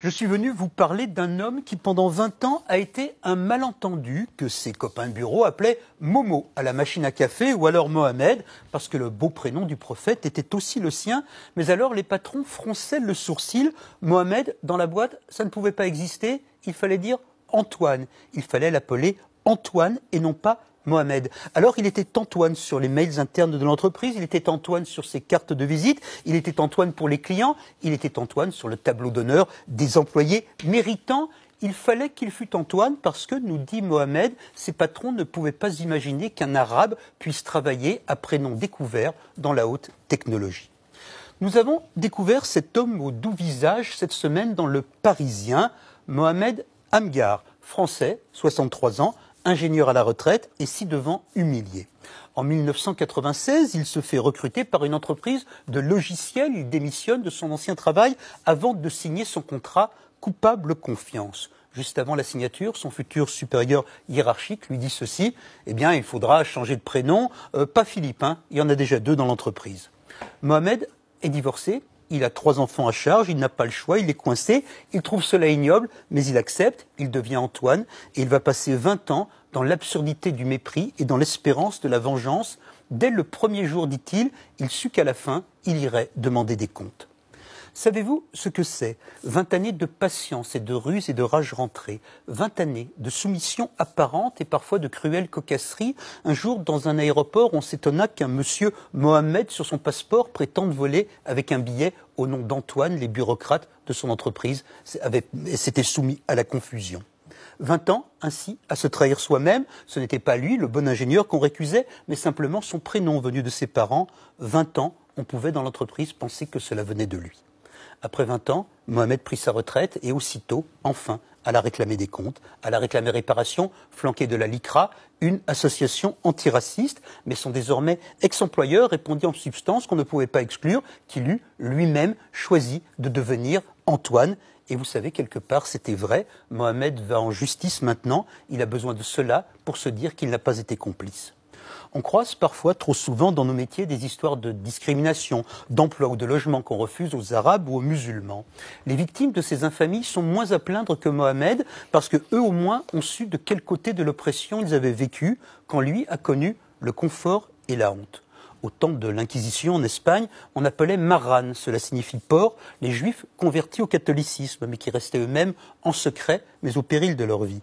Je suis venu vous parler d'un homme qui pendant 20 ans a été un malentendu que ses copains de bureau appelaient Momo à la machine à café ou alors Mohamed parce que le beau prénom du prophète était aussi le sien. Mais alors les patrons fronçaient le sourcil. Mohamed dans la boîte, ça ne pouvait pas exister. Il fallait dire Antoine. Il fallait l'appeler Antoine et non pas Mohamed. Alors il était Antoine sur les mails internes de l'entreprise, il était Antoine sur ses cartes de visite, il était Antoine pour les clients, il était Antoine sur le tableau d'honneur des employés méritants. Il fallait qu'il fût Antoine parce que, nous dit Mohamed, ses patrons ne pouvaient pas imaginer qu'un arabe puisse travailler à prénom découvert dans la haute technologie. Nous avons découvert cet homme au doux visage cette semaine dans le Parisien, Mohamed Amgar, français, 63 ans, ingénieur à la retraite et ci-devant humilié. En 1996, il se fait recruter par une entreprise de logiciels. Il démissionne de son ancien travail avant de signer son contrat coupable confiance. Juste avant la signature, son futur supérieur hiérarchique lui dit ceci Eh bien, il faudra changer de prénom, euh, pas Philippe, hein. il y en a déjà deux dans l'entreprise. Mohamed est divorcé, il a trois enfants à charge, il n'a pas le choix, il est coincé, il trouve cela ignoble, mais il accepte, il devient Antoine, et il va passer 20 ans dans l'absurdité du mépris et dans l'espérance de la vengeance. Dès le premier jour, dit-il, il sut qu'à la fin, il irait demander des comptes. Savez-vous ce que c'est Vingt années de patience et de ruse et de rage rentrée, Vingt années de soumission apparente et parfois de cruelle cocasserie. Un jour, dans un aéroport, on s'étonna qu'un monsieur Mohamed, sur son passeport, prétende voler avec un billet au nom d'Antoine, les bureaucrates de son entreprise s'était soumis à la confusion. Vingt ans, ainsi, à se trahir soi-même. Ce n'était pas lui, le bon ingénieur, qu'on récusait, mais simplement son prénom venu de ses parents. Vingt ans, on pouvait dans l'entreprise penser que cela venait de lui. Après 20 ans, Mohamed prit sa retraite et aussitôt, enfin, à la réclamer des comptes, à la réclamer réparation, flanqué de la LICRA, une association antiraciste, mais son désormais ex-employeur répondit en substance qu'on ne pouvait pas exclure qu'il eût lui-même choisi de devenir Antoine. Et vous savez, quelque part, c'était vrai. Mohamed va en justice maintenant. Il a besoin de cela pour se dire qu'il n'a pas été complice on croise parfois, trop souvent dans nos métiers, des histoires de discrimination, d'emploi ou de logement qu'on refuse aux Arabes ou aux musulmans. Les victimes de ces infamies sont moins à plaindre que Mohamed, parce que eux au moins ont su de quel côté de l'oppression ils avaient vécu, quand lui a connu le confort et la honte. Au temps de l'Inquisition en Espagne, on appelait Maran, cela signifie port, les juifs convertis au catholicisme, mais qui restaient eux-mêmes en secret, mais au péril de leur vie.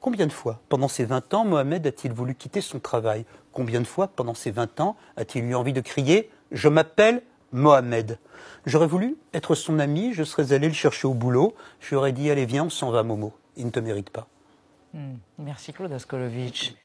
Combien de fois, pendant ces 20 ans, Mohamed a-t-il voulu quitter son travail Combien de fois, pendant ces 20 ans, a-t-il eu envie de crier Je m'appelle Mohamed J'aurais voulu être son ami, je serais allé le chercher au boulot, je lui aurais dit Allez, viens, on s'en va, Momo. Il ne te mérite pas. Hmm. Merci, Claude Askolovitch.